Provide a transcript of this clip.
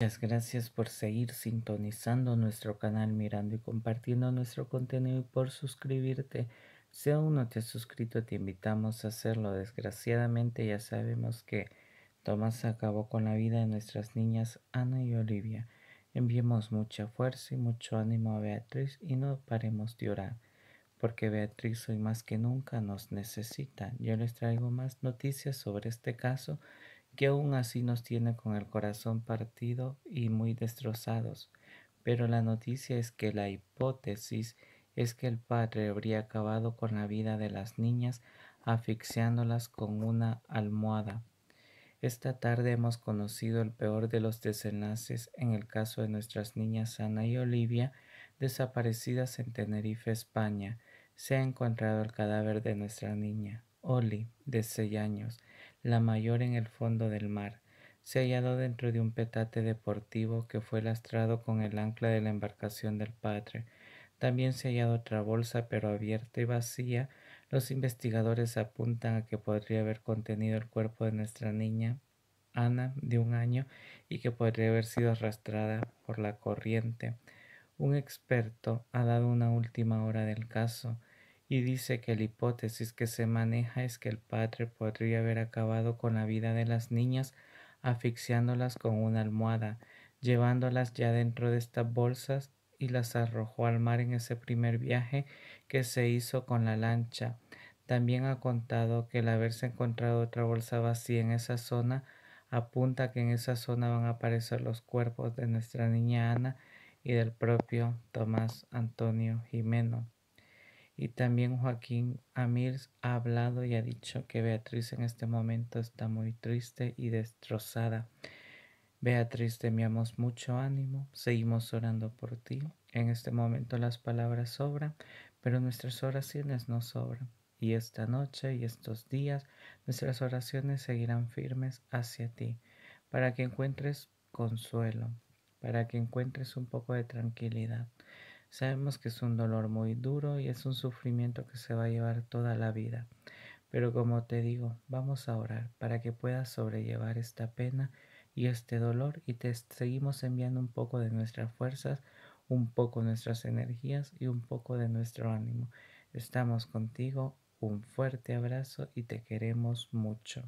Muchas gracias por seguir sintonizando nuestro canal, mirando y compartiendo nuestro contenido y por suscribirte. Si aún no te has suscrito, te invitamos a hacerlo. Desgraciadamente ya sabemos que Tomás acabó con la vida de nuestras niñas Ana y Olivia. Enviemos mucha fuerza y mucho ánimo a Beatriz y no paremos de orar, porque Beatriz hoy más que nunca nos necesita. Yo les traigo más noticias sobre este caso que aún así nos tiene con el corazón partido y muy destrozados. Pero la noticia es que la hipótesis es que el padre habría acabado con la vida de las niñas asfixiándolas con una almohada. Esta tarde hemos conocido el peor de los desenlaces en el caso de nuestras niñas Ana y Olivia, desaparecidas en Tenerife, España. Se ha encontrado el cadáver de nuestra niña, Oli, de seis años, la mayor en el fondo del mar. Se hallado dentro de un petate deportivo que fue lastrado con el ancla de la embarcación del padre. También se ha hallado otra bolsa, pero abierta y vacía. Los investigadores apuntan a que podría haber contenido el cuerpo de nuestra niña, Ana, de un año, y que podría haber sido arrastrada por la corriente. Un experto ha dado una última hora del caso y dice que la hipótesis que se maneja es que el padre podría haber acabado con la vida de las niñas asfixiándolas con una almohada, llevándolas ya dentro de estas bolsas y las arrojó al mar en ese primer viaje que se hizo con la lancha. También ha contado que el haberse encontrado otra bolsa vacía en esa zona apunta que en esa zona van a aparecer los cuerpos de nuestra niña Ana y del propio Tomás Antonio Jimeno. Y también Joaquín Amirs ha hablado y ha dicho que Beatriz en este momento está muy triste y destrozada. Beatriz, te mucho ánimo, seguimos orando por ti. En este momento las palabras sobran, pero nuestras oraciones no sobran. Y esta noche y estos días nuestras oraciones seguirán firmes hacia ti, para que encuentres consuelo, para que encuentres un poco de tranquilidad Sabemos que es un dolor muy duro y es un sufrimiento que se va a llevar toda la vida. Pero como te digo, vamos a orar para que puedas sobrellevar esta pena y este dolor y te seguimos enviando un poco de nuestras fuerzas, un poco nuestras energías y un poco de nuestro ánimo. Estamos contigo, un fuerte abrazo y te queremos mucho.